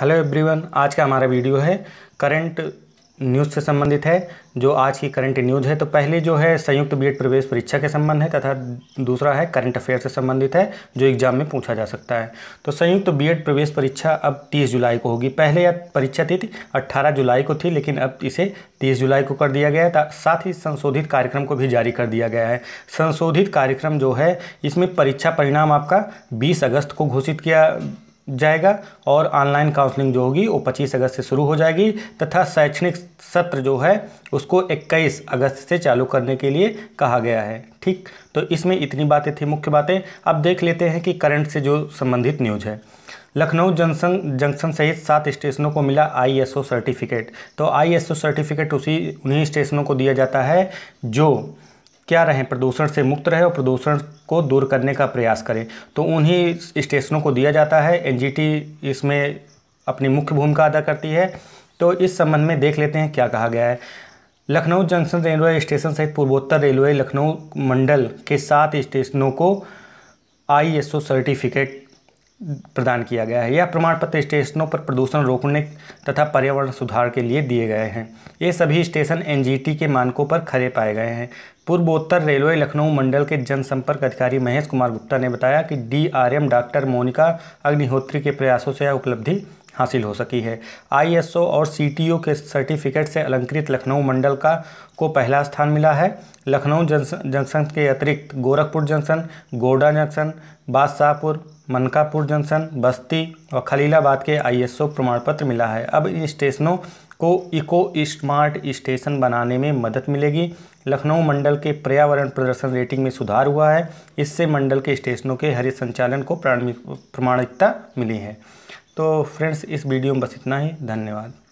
hello everyone आज का हमारा वीडियो है करंट न्यूज़ से संबंधित है जो आज की करंट न्यूज़ है तो पहले जो है संयुक्त बीएड प्रवेश परीक्षा के संबंध है तथा दूसरा है करंट अफेयर से संबंधित है जो एग्जाम में पूछा जा सकता है तो संयुक्त बीएड प्रवेश परीक्षा अब 30 जुलाई को होगी पहले यह परीक्षा तिथि 18 जुलाई को थी लेकिन अब इसे 30 जुलाई को कर दिया गया है साथ ही संशोधित कार्यक्रम को भी जारी कर दिया गया है संशोधित कार्यक्रम जो है इसमें परीक्षा परिणाम आपका बीस अगस्त को घोषित किया जाएगा और ऑनलाइन काउंसलिंग जो होगी वो 25 अगस्त से शुरू हो जाएगी तथा शैक्षणिक सत्र जो है उसको 21 अगस्त से चालू करने के लिए कहा गया है ठीक तो इसमें इतनी बातें थी मुख्य बातें अब देख लेते हैं कि करंट से जो संबंधित न्यूज़ है लखनऊ जंक्शन जंक्शन सहित सात स्टेशनों को मिला आईएसओ सर्टिफिकेट तो आईएसओ सर्टिफिकेट उसी उन्हीं स्टेशनों को दिया जाता है जो क्या रहें प्रदूषण से मुक्त रहे और प्रदूषण को दूर करने का प्रयास करें तो उन्हीं स्टेशनों को दिया जाता है एनजीटी इसमें अपनी मुख्य भूमिका अदा करती है तो इस संबंध में देख लेते हैं क्या कहा गया है लखनऊ जंक्शन रेलवे स्टेशन सहित पूर्वोत्तर रेलवे लखनऊ मंडल के सात स्टेशनों को आई सर्टिफिकेट प्रदान किया गया है यह प्रमाण पत्र स्टेशनों पर प्रदूषण रोकने तथा पर्यावरण सुधार के लिए दिए गए हैं ये सभी स्टेशन एनजीटी के मानकों पर खड़े पाए गए हैं पूर्वोत्तर रेलवे लखनऊ मंडल के जनसंपर्क अधिकारी महेश कुमार गुप्ता ने बताया कि डीआरएम डॉक्टर मोनिका अग्निहोत्री के प्रयासों से यह उपलब्धि हासिल हो सकी है आईएसओ और सीटीओ के सर्टिफिकेट से अलंकृत लखनऊ मंडल का को पहला स्थान मिला है लखनऊ जंक्शन के अतिरिक्त Gorakhpur junction Gonda junction Badshahpur Mankapur junction Basti और खलीलाबाद के आईएसओ प्रमाण पत्र मिला है अब इन स्टेशनों को इको स्मार्ट स्टेशन बनाने में मदद मिलेगी लखनऊ मंडल के पर्यावरण प्रदर्शन रेटिंग में सुधार हुआ है इससे मंडल के स्टेशनों के हरित संचालन को प्रामाणिकता मिली है तो फ्रेंड्स इस वीडियो में बस इतना ही धन्यवाद